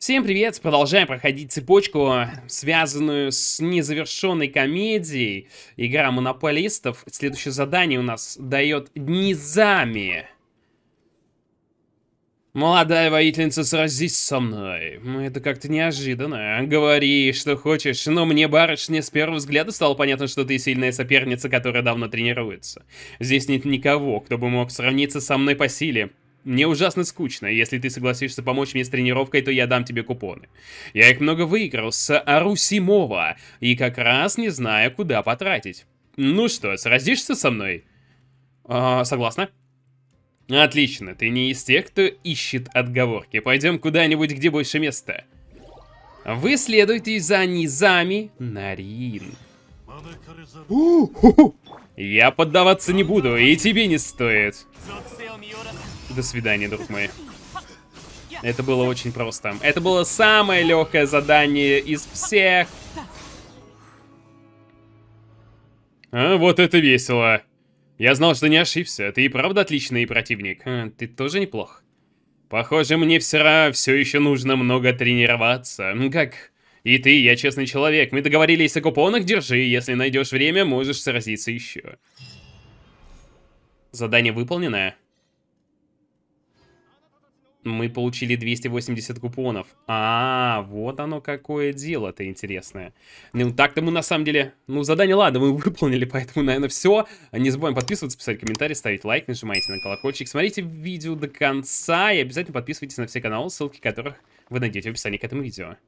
Всем привет! Продолжаем проходить цепочку, связанную с незавершенной комедией. Игра монополистов. Следующее задание у нас дает Низами. Молодая воительница, сразись со мной. Ну, это как-то неожиданно. Говори, что хочешь, но мне, барышня, с первого взгляда стало понятно, что ты сильная соперница, которая давно тренируется. Здесь нет никого, кто бы мог сравниться со мной по силе. Мне ужасно скучно. Если ты согласишься помочь мне с тренировкой, то я дам тебе купоны. Я их много выиграл с Арусимова и как раз не знаю, куда потратить. Ну что, сразишься со мной? А, согласна. Отлично, ты не из тех, кто ищет отговорки. Пойдем куда-нибудь, где больше места. Вы следуйте за низами Нарин. Я поддаваться не буду, и тебе не стоит. До свидания, друг мой. Это было очень просто. Это было самое легкое задание из всех. А, вот это весело. Я знал, что не ошибся. Ты и правда отличный противник. А, ты тоже неплох. Похоже, мне вчера все еще нужно много тренироваться. Как... И ты, я честный человек. Мы договорились о купонах, держи. Если найдешь время, можешь сразиться еще. Задание выполнено. Мы получили 280 купонов. А, вот оно какое дело-то интересное. Ну, так-то мы на самом деле... Ну, задание, ладно, мы выполнили, поэтому, наверное, все. Не забываем подписываться, писать комментарии, ставить лайк, нажимайте на колокольчик. Смотрите видео до конца и обязательно подписывайтесь на все каналы, ссылки которых вы найдете в описании к этому видео.